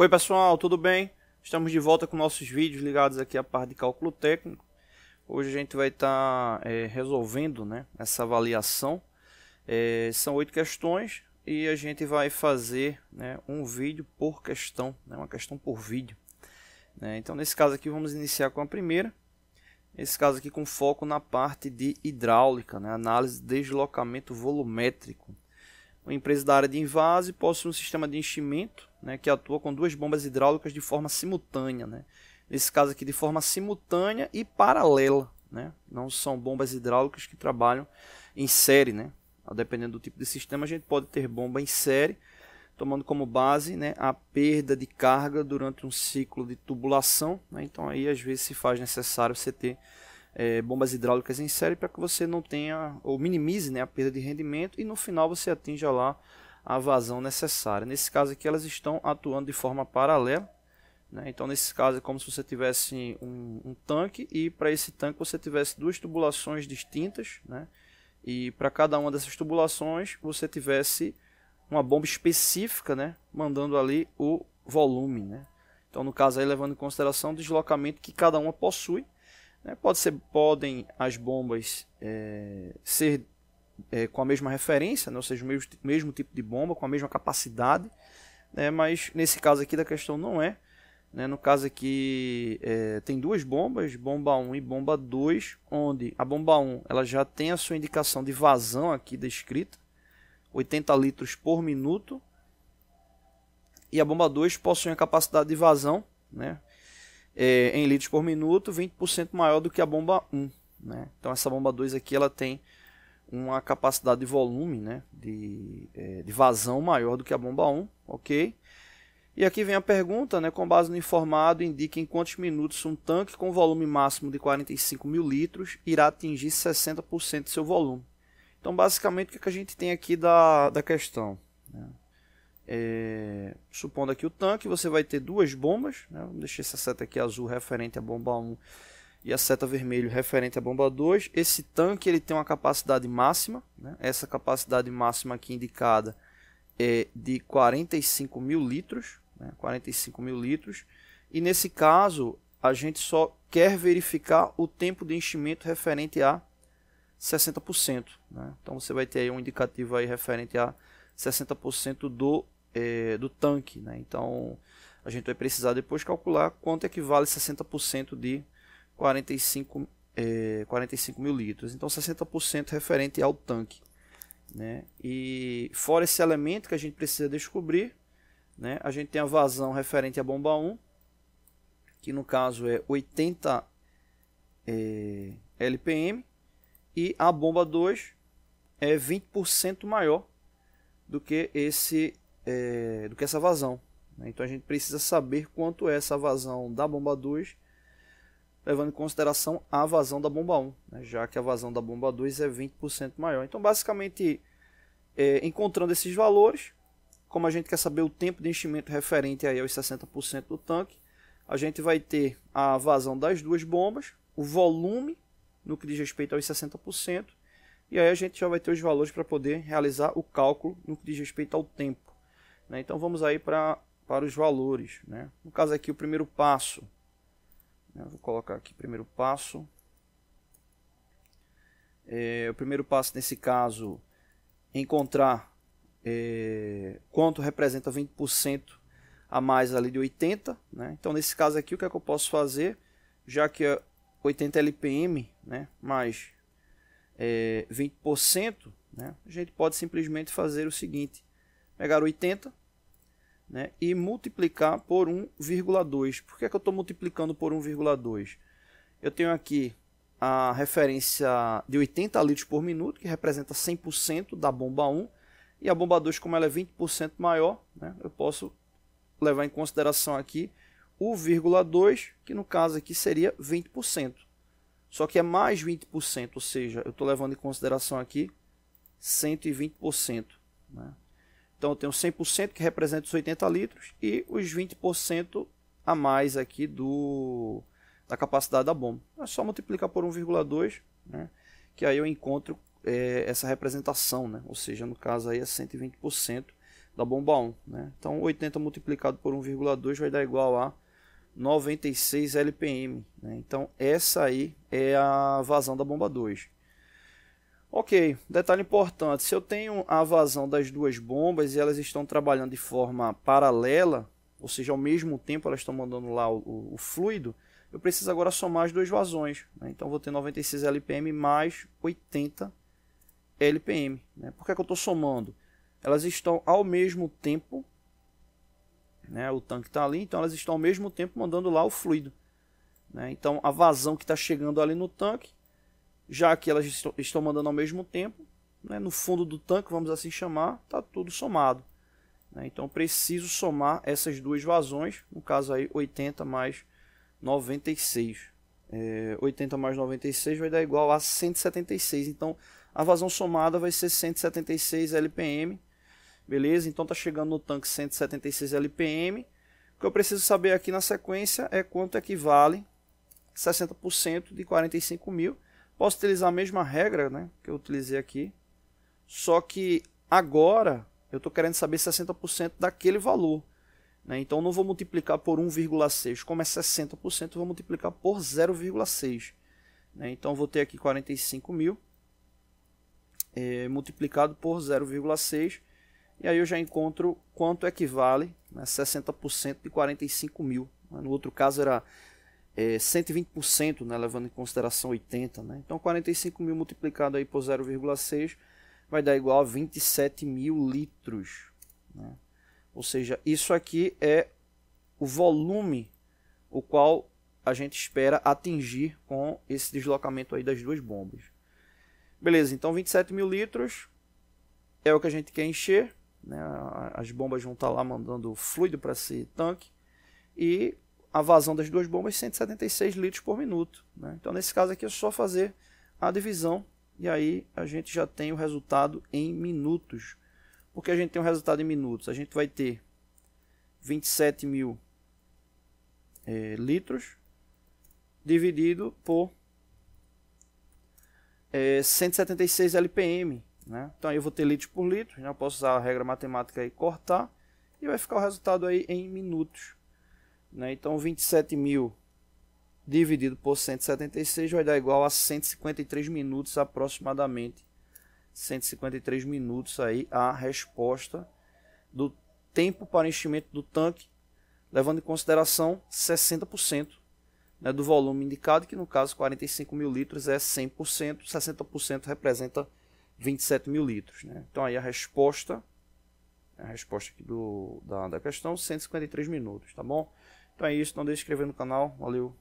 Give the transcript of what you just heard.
Oi pessoal, tudo bem? Estamos de volta com nossos vídeos ligados aqui à parte de cálculo técnico. Hoje a gente vai estar tá, é, resolvendo né, essa avaliação. É, são oito questões e a gente vai fazer né, um vídeo por questão, né, uma questão por vídeo. Né? Então nesse caso aqui vamos iniciar com a primeira. Nesse caso aqui com foco na parte de hidráulica, né, análise de deslocamento volumétrico uma empresa da área de invase possui um sistema de enchimento né, que atua com duas bombas hidráulicas de forma simultânea. Né? Nesse caso aqui, de forma simultânea e paralela. Né? Não são bombas hidráulicas que trabalham em série. Né? Dependendo do tipo de sistema, a gente pode ter bomba em série, tomando como base né, a perda de carga durante um ciclo de tubulação. Né? Então, aí às vezes se faz necessário você ter é, bombas hidráulicas em série para que você não tenha ou minimize né, a perda de rendimento e no final você atinja lá a vazão necessária. Nesse caso aqui elas estão atuando de forma paralela, né? então nesse caso é como se você tivesse um, um tanque e para esse tanque você tivesse duas tubulações distintas né? e para cada uma dessas tubulações você tivesse uma bomba específica né? mandando ali o volume. Né? Então no caso aí levando em consideração o deslocamento que cada uma possui né? Pode ser, podem as bombas é, ser é, com a mesma referência, né? ou seja, o mesmo, mesmo tipo de bomba, com a mesma capacidade, né? mas nesse caso aqui da questão não é. Né? No caso aqui é, tem duas bombas, bomba 1 e bomba 2, onde a bomba 1 ela já tem a sua indicação de vazão aqui descrita, 80 litros por minuto, e a bomba 2 possui a capacidade de vazão, né? é, em litros por minuto, 20% maior do que a bomba 1. Né? Então essa bomba 2 aqui ela tem uma capacidade de volume, né? de, é, de vazão maior do que a bomba 1, ok? E aqui vem a pergunta, né? com base no informado, indica em quantos minutos um tanque com volume máximo de 45 mil litros irá atingir 60% do seu volume. Então basicamente o é que a gente tem aqui da, da questão? Né? É, supondo aqui o tanque, você vai ter duas bombas. Né? Vamos deixar essa seta aqui azul referente à bomba 1 e a seta vermelho referente à bomba 2. Esse tanque ele tem uma capacidade máxima. Né? Essa capacidade máxima aqui indicada é de 45 mil litros. Né? 45 mil litros. E nesse caso, a gente só quer verificar o tempo de enchimento referente a 60%. Né? Então você vai ter aí um indicativo aí referente a 60% do, é, do tanque. Né? Então a gente vai precisar depois calcular quanto equivale 60% de 45, é, 45 mil litros. Então 60% referente ao tanque. Né? E fora esse elemento que a gente precisa descobrir, né? a gente tem a vazão referente à bomba 1, que no caso é 80 é, LPM, e a bomba 2 é 20% maior, do que esse é, do que essa vazão. Né? Então a gente precisa saber quanto é essa vazão da bomba 2, levando em consideração a vazão da bomba 1, né? já que a vazão da bomba 2 é 20% maior. Então basicamente é, encontrando esses valores, como a gente quer saber o tempo de enchimento referente aí aos 60% do tanque, a gente vai ter a vazão das duas bombas, o volume no que diz respeito aos 60% e aí a gente já vai ter os valores para poder realizar o cálculo no que diz respeito ao tempo. Né? Então vamos aí para, para os valores. Né? No caso aqui o primeiro passo. Né? Vou colocar aqui primeiro passo. É, o primeiro passo nesse caso encontrar é, quanto representa 20% a mais ali de 80. Né? Então nesse caso aqui o que é que eu posso fazer? Já que 80 é LPM, né? mais é, 20%, né, a gente pode simplesmente fazer o seguinte: pegar 80 né, e multiplicar por 1,2. Por que, é que eu estou multiplicando por 1,2? Eu tenho aqui a referência de 80 litros por minuto, que representa 100% da bomba 1, e a bomba 2, como ela é 20% maior, né, eu posso levar em consideração aqui o 1,2, que no caso aqui seria 20%. Só que é mais 20%, ou seja, eu estou levando em consideração aqui 120%. Né? Então eu tenho 100% que representa os 80 litros e os 20% a mais aqui do, da capacidade da bomba. É só multiplicar por 1,2, né? que aí eu encontro é, essa representação, né? ou seja, no caso aí é 120% da bomba 1. Né? Então 80 multiplicado por 1,2 vai dar igual a 96 LPM. Né? Então essa aí é a vazão da bomba 2. Ok, detalhe importante, se eu tenho a vazão das duas bombas e elas estão trabalhando de forma paralela, ou seja, ao mesmo tempo elas estão mandando lá o, o, o fluido, eu preciso agora somar as duas vazões. Né? Então vou ter 96 LPM mais 80 LPM. Né? Por que, é que eu estou somando? Elas estão ao mesmo tempo né? O tanque está ali, então elas estão ao mesmo tempo mandando lá o fluido. Né? Então a vazão que está chegando ali no tanque, já que elas est estão mandando ao mesmo tempo, né? no fundo do tanque, vamos assim chamar, está tudo somado. Né? Então preciso somar essas duas vazões, no caso aí 80 mais 96. É, 80 mais 96 vai dar igual a 176, então a vazão somada vai ser 176 LPM Beleza? Então está chegando no tanque 176 LPM. O que eu preciso saber aqui na sequência é quanto equivale é 60% de 45 mil. Posso utilizar a mesma regra né, que eu utilizei aqui, só que agora eu estou querendo saber 60% daquele valor. Né? Então não vou multiplicar por 1,6, como é 60%, vou multiplicar por 0,6. Né? Então vou ter aqui 45 mil é, multiplicado por 0,6 e aí eu já encontro quanto equivale né, 60% de 45 mil. No outro caso era é, 120%, né, levando em consideração 80. Né? Então 45 mil multiplicado aí por 0,6 vai dar igual a 27 mil litros. Né? Ou seja, isso aqui é o volume o qual a gente espera atingir com esse deslocamento aí das duas bombas. Beleza, então 27 mil litros é o que a gente quer encher. Né? As bombas vão estar tá lá mandando fluido para esse tanque e a vazão das duas bombas 176 litros por minuto. Né? Então nesse caso aqui é só fazer a divisão e aí a gente já tem o resultado em minutos. Porque a gente tem o resultado em minutos, a gente vai ter 27 mil é, litros dividido por é, 176 lpm, né? Então eu vou ter litros por litro, né? eu posso usar a regra matemática e cortar, e vai ficar o resultado aí em minutos. Né? Então 27 mil dividido por 176 vai dar igual a 153 minutos aproximadamente. 153 minutos aí a resposta do tempo para enchimento do tanque, levando em consideração 60% né, do volume indicado, que no caso 45 mil litros é 100%, 60% representa 27 mil litros. Né? Então aí a resposta, a resposta aqui do, da, da questão, 153 minutos, tá bom? Então é isso, não deixe de inscrever no canal, valeu!